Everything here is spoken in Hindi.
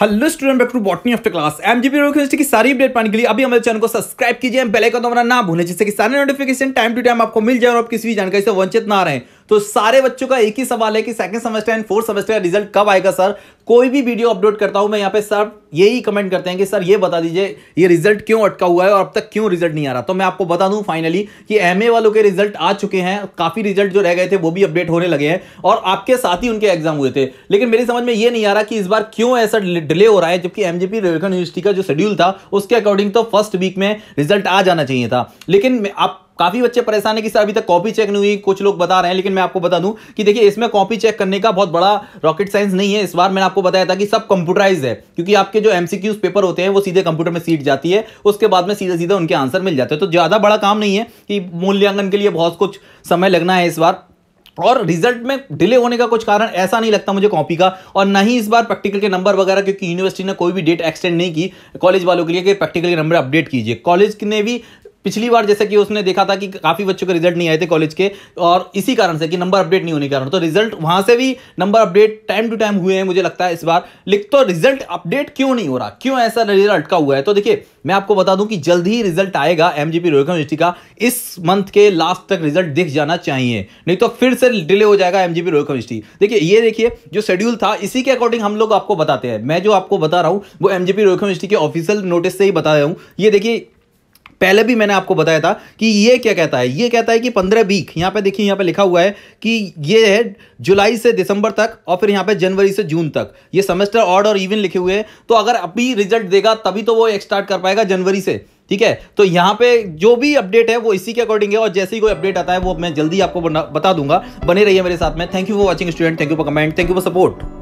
hello student back to botany of the class MGP university की सारी अपडेट पाने के लिए अभी हमारे चैनल को सब्सक्राइब कीजिए बेल आइकन दबाना ना भूलें जिससे कि सारे नोटिफिकेशन टाइम टू टाइम आपको मिल जाए और आप किसी भी जानकारी से वंचित ना रहें तो सारे बच्चों का एक ही सवाल है कि second semester and fourth semester का रिजल्ट कब आएगा सर कोई भी वीडियो अपलोड करता हूं मैं यहाँ पे सर यही कमेंट करते हैं कि सर ये बता दीजिए ये रिजल्ट क्यों अटका हुआ है और अब तक क्यों रिजल्ट नहीं आ रहा तो मैं आपको बता दूं फाइनली कि एम वालों के रिजल्ट आ चुके हैं काफी रिजल्ट जो रह गए थे वो भी अपडेट होने लगे हैं और आपके साथ ही उनके एग्जाम हुए थे लेकिन मेरी समझ में ये नहीं आ रहा कि इस बार क्यों ऐसा डिले हो रहा है जबकि एमजेपी रेलखंड यूनिवर्सिटी का जो शेड्यूल था उसके अकॉर्डिंग तो फर्स्ट वीक में रिजल्ट आ जाना चाहिए था लेकिन आप काफ़ी बच्चे परेशान है कि सर अभी तक कॉपी चेक नहीं हुई कुछ लोग बता रहे हैं लेकिन मैं आपको बता दूं कि देखिए इसमें कॉपी चेक करने का बहुत बड़ा रॉकेट साइंस नहीं है इस बार मैंने आपको बताया था कि सब कंप्यूटराइज है क्योंकि आपके जो एमसीक्यूज पेपर होते हैं वो सीधे कंप्यूटर में सीट जाती है उसके बाद में सीधे सीधे उनके आंसर मिल जाते हैं तो ज़्यादा बड़ा काम नहीं है कि मूल्यांकन के लिए बहुत कुछ समय लगना है इस बार और रिजल्ट में डिले होने का कुछ कारण ऐसा नहीं लगता मुझे कॉपी का और ना ही इस बार प्रैक्टिकल के नंबर वगैरह क्योंकि यूनिवर्सिटी ने कोई भी डेट एक्सटेंड नहीं की कॉलेज वालों के लिए कि प्रैक्टिकल के नंबर अपडेट कीजिए कॉलेज ने भी पिछली बार जैसे कि उसने देखा था कि काफ़ी बच्चों के रिजल्ट नहीं आए थे कॉलेज के और इसी कारण से कि नंबर अपडेट नहीं होने के कारण तो रिजल्ट वहां से भी number update time to time हुए हैं मुझे लगता है इस बार लिख तो रिजल्ट अपडेट क्यों नहीं हो रहा क्यों ऐसा रिजल्ट अटका हुआ है तो देखिए मैं आपको बता दूं कि जल्द ही रिजल्ट आएगा एम जी यूनिवर्सिटी का इस मंथ के लास्ट तक रिजल्ट दिख जाना चाहिए नहीं तो फिर से डिले हो जाएगा एम जी यूनिवर्सिटी देखिए ये देखिए जो शेड्यूल था इसी के अकॉर्डिंग हम लोग आपको बताते हैं मैं जो आपको बता रहा हूँ वो एम जी यूनिवर्सिटी के ऑफिशियल नोटिस से ही बता रहा हूँ ये देखिए पहले भी मैंने आपको बताया था कि ये क्या कहता है ये कहता है कि पंद्रह वीक यहाँ पे देखिए यहाँ पे लिखा हुआ है कि ये है जुलाई से दिसंबर तक और फिर यहाँ पे जनवरी से जून तक ये सेमेस्टर ऑड और इवन लिखे हुए हैं तो अगर अभी रिजल्ट देगा तभी तो वो स्टार्ट कर पाएगा जनवरी से ठीक है तो यहाँ पे जो भी अपडेट है वो इसी के अकॉर्डिंग है और जैसे ही कोई अपडेट आता है वो मैं जल्दी आपको बता दूंगा बने रहिए मेरे साथ में thank you for watching student thank you for comment thank you for support